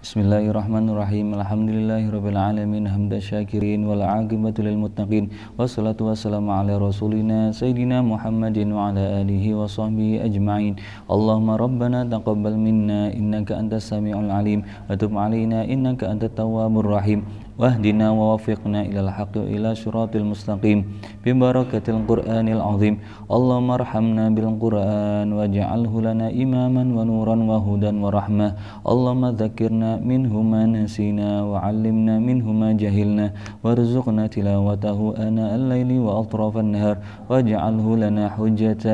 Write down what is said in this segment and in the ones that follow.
Bismillahirrahmanirrahim. Alhamdulillahirrabbilalamin. Hamda syakirin wal aqibatu lil muttaqin. Wassalatu wassalamu ala rasulina Sayyidina Muhammadin wa ala alihi wa sahbihi ajma'in. Allahumma rabbana taqabbal minna innaka antas sami'ul alim. Wa tub alaina innaka antat tawwabur rahim. واهدنا ووفقنا إلى الحق وإلى صراط المستقيم ببركة القرآن العظيم اللهم ارحمنا بالقرآن واجعله لنا إماما ونورا وهدى ورحمة اللهم ذكرنا منه ما نسينا وعلمنا منه ما جهلنا وارزقنا تلاوته آناء الليل وأطراف النهار واجعله لنا حجة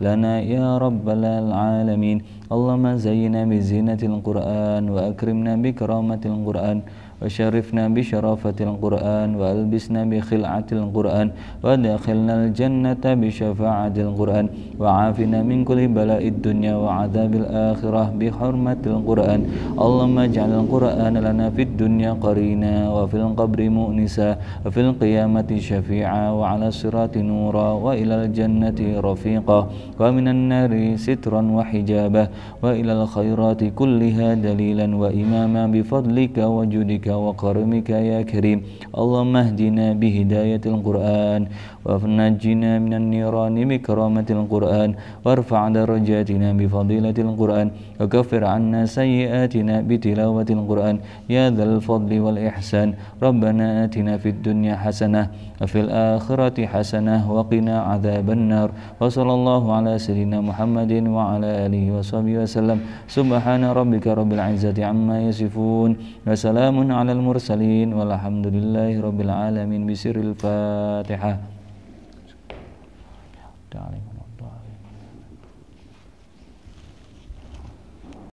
لنا يا رب العالمين اللهم زينا بزينة القرآن وأكرمنا بكرامة القرآن وشرفنا بشرافة القرآن وألبسنا بخلعة القرآن ودخلنا الجنة بشفاعة القرآن وعافنا من كل بلاء الدنيا وعذاب الآخرة بحرمة القرآن اللهم اجعل القرآن لنا في الدنيا قرينا وفي القبر مؤنسا وفي القيامة شفيعا وعلى الصراط نورا وإلى الجنة رفيقا ومن النار سترا وحجابا وإلى الخيرات كلها دليلا وإماما بفضلك وجودك وكرمك يا كريم اللهم اهدنا بهداية القرآن ونجنا من النيران بكرامة القرآن وارفع درجاتنا بفضيلة القرآن وكفر عنا سيئاتنا بتلاوة القرآن يا ذا الفضل والإحسان ربنا آتنا في الدنيا حسنة وفي الآخرة حسنة وقنا عذاب النار وصلى الله على ala sayidina Muhammadin wa alihi washabihi wasallam subhana rabbika rabbil izzati amma yasifun wa ala al mursalin walhamdulillahi alamin bisiril fatihah